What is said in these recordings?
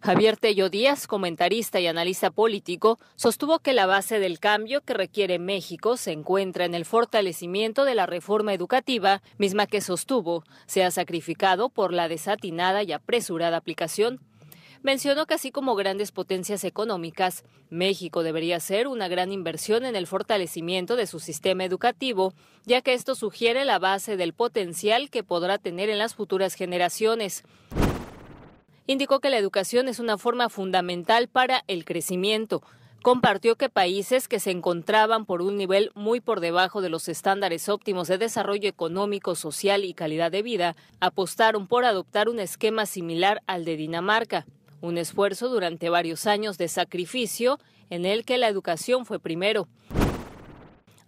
Javier Tello Díaz, comentarista y analista político, sostuvo que la base del cambio que requiere México se encuentra en el fortalecimiento de la reforma educativa, misma que sostuvo se ha sacrificado por la desatinada y apresurada aplicación mencionó que así como grandes potencias económicas, México debería hacer una gran inversión en el fortalecimiento de su sistema educativo, ya que esto sugiere la base del potencial que podrá tener en las futuras generaciones indicó que la educación es una forma fundamental para el crecimiento. Compartió que países que se encontraban por un nivel muy por debajo de los estándares óptimos de desarrollo económico, social y calidad de vida apostaron por adoptar un esquema similar al de Dinamarca, un esfuerzo durante varios años de sacrificio en el que la educación fue primero.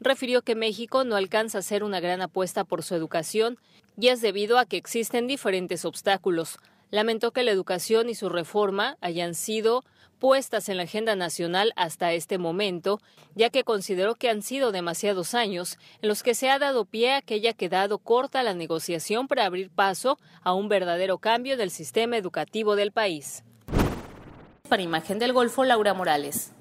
Refirió que México no alcanza a ser una gran apuesta por su educación y es debido a que existen diferentes obstáculos lamentó que la educación y su reforma hayan sido puestas en la agenda nacional hasta este momento, ya que consideró que han sido demasiados años en los que se ha dado pie a que haya quedado corta la negociación para abrir paso a un verdadero cambio del sistema educativo del país. Para Imagen del Golfo, Laura Morales.